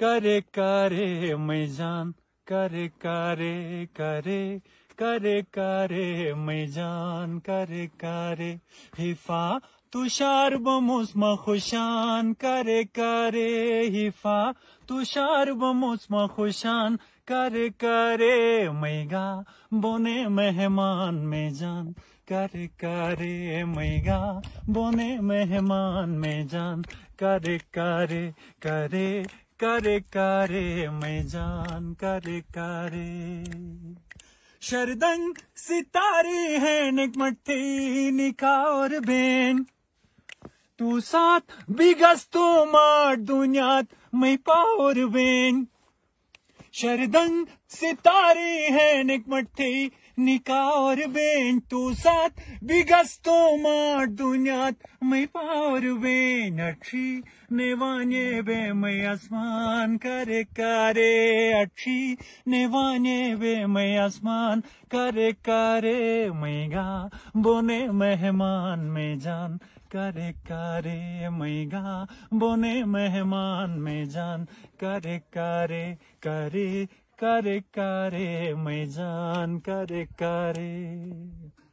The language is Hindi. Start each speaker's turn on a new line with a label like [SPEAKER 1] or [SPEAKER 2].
[SPEAKER 1] करे करे मैजान करे करे करे करे करे मैजान करे करे हिफा तुषार बमुस्म खुशान करे करे हिफा तुषार बमुस्म खुशान करे करे मैगा बोने मेहमान में जान करे करे मैगा बोने मेहमान में जान करे करे करे करे करे मैं जान करे करे शरदंग सितारे है निकमठी निका और बेन तू साथ बिगस तू मार दुनियात मैं पावर बेन शरदंग सितारे हैं निकमठे निका और बेन तो साथ तो मार दुनिया मैं पावर बेन ने वाने बे मैं आसमान करे करे अच्छी निवाने वे मैं आसमान करे करे मैं गा बोने मेहमान में जान करे करे मैं गा बोने मेहमान में जान करे करे करे करे करे मैं जान करे करे